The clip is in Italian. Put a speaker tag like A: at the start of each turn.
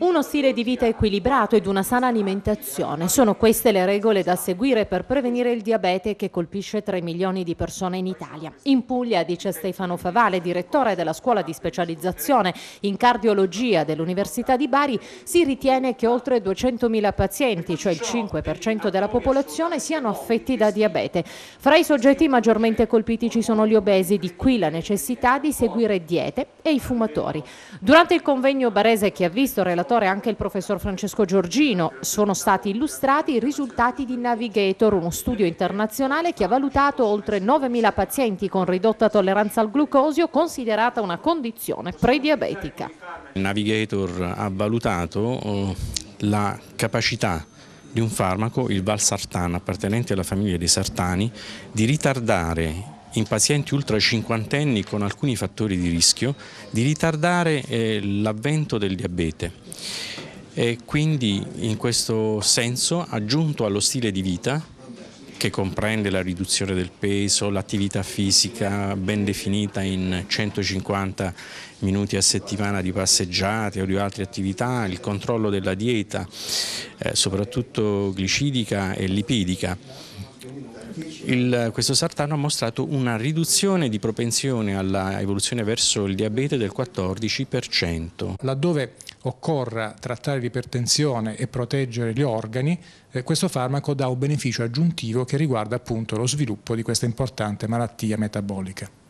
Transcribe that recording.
A: Uno stile di vita equilibrato ed una sana alimentazione sono queste le regole da seguire per prevenire il diabete che colpisce 3 milioni di persone in Italia. In Puglia, dice Stefano Favale, direttore della scuola di specializzazione in cardiologia dell'Università di Bari, si ritiene che oltre 200.000 pazienti, cioè il 5% della popolazione, siano affetti da diabete. Fra i soggetti maggiormente colpiti ci sono gli obesi, di qui la necessità di seguire diete e i fumatori. Durante il convegno barese che ha visto relatore relatore anche il professor Francesco Giorgino, sono stati illustrati i risultati di Navigator, uno studio internazionale che ha valutato oltre 9.000 pazienti con ridotta tolleranza al glucosio considerata una condizione prediabetica.
B: Navigator ha valutato eh, la capacità di un farmaco, il valsartano, appartenente alla famiglia dei sartani, di ritardare in pazienti ultra cinquantenni con alcuni fattori di rischio di ritardare eh, l'avvento del diabete. E quindi in questo senso, aggiunto allo stile di vita, che comprende la riduzione del peso, l'attività fisica ben definita in 150 minuti a settimana di passeggiate o di altre attività, il controllo della dieta, eh, soprattutto glicidica e lipidica, il, questo sartano ha mostrato una riduzione di propensione all'evoluzione verso il diabete del 14%. Laddove occorra trattare l'ipertensione e proteggere gli organi, eh, questo farmaco dà un beneficio aggiuntivo che riguarda appunto lo sviluppo di questa importante malattia metabolica.